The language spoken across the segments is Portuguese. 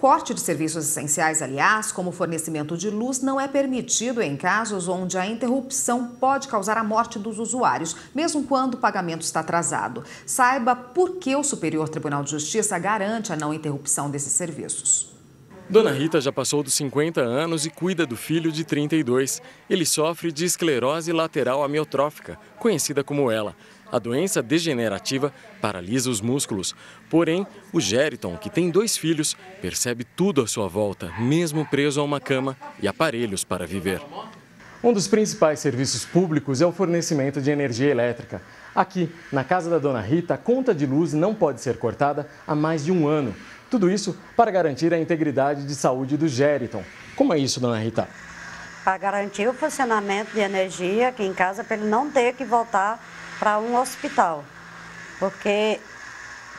corte de serviços essenciais, aliás, como fornecimento de luz, não é permitido em casos onde a interrupção pode causar a morte dos usuários, mesmo quando o pagamento está atrasado. Saiba por que o Superior Tribunal de Justiça garante a não interrupção desses serviços. Dona Rita já passou dos 50 anos e cuida do filho de 32. Ele sofre de esclerose lateral amiotrófica, conhecida como ela. A doença degenerativa paralisa os músculos. Porém, o Geriton, que tem dois filhos, percebe tudo à sua volta, mesmo preso a uma cama e aparelhos para viver. Um dos principais serviços públicos é o fornecimento de energia elétrica. Aqui, na casa da dona Rita, a conta de luz não pode ser cortada há mais de um ano. Tudo isso para garantir a integridade de saúde do Geriton. Como é isso, dona Rita? Para garantir o funcionamento de energia aqui em casa, para ele não ter que voltar para um hospital, porque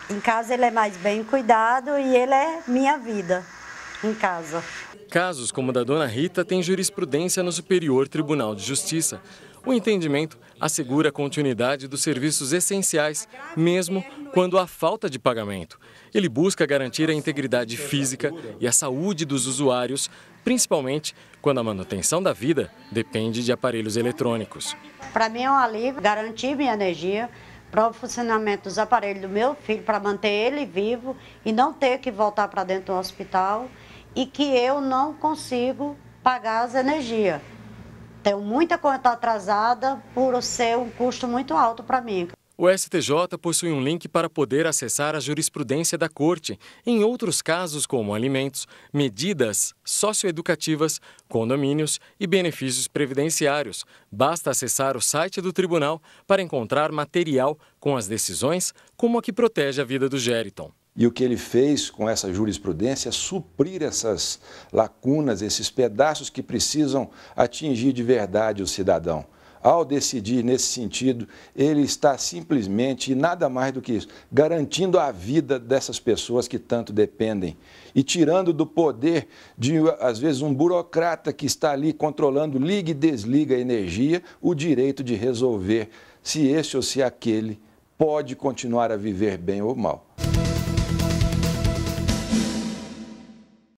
em casa ele é mais bem cuidado e ele é minha vida em casa. Casos como o da dona Rita têm jurisprudência no Superior Tribunal de Justiça. O entendimento assegura a continuidade dos serviços essenciais, mesmo quando há falta de pagamento. Ele busca garantir a integridade física e a saúde dos usuários, principalmente quando a manutenção da vida depende de aparelhos eletrônicos. Para mim é um alívio garantir minha energia para o funcionamento dos aparelhos do meu filho, para manter ele vivo e não ter que voltar para dentro do hospital e que eu não consigo pagar as energias. Tenho muita coisa atrasada por ser um custo muito alto para mim. O STJ possui um link para poder acessar a jurisprudência da Corte em outros casos como alimentos, medidas socioeducativas, condomínios e benefícios previdenciários. Basta acessar o site do tribunal para encontrar material com as decisões como a que protege a vida do Geriton. E o que ele fez com essa jurisprudência é suprir essas lacunas, esses pedaços que precisam atingir de verdade o cidadão. Ao decidir nesse sentido, ele está simplesmente, e nada mais do que isso, garantindo a vida dessas pessoas que tanto dependem e tirando do poder de, às vezes, um burocrata que está ali controlando, liga e desliga a energia, o direito de resolver se esse ou se aquele pode continuar a viver bem ou mal.